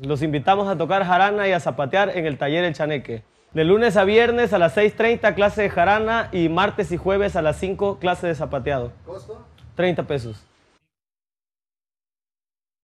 Los invitamos a tocar jarana y a zapatear en el taller El Chaneque. De lunes a viernes a las 6.30 clase de jarana y martes y jueves a las 5 clase de zapateado. ¿Costo? 30 pesos.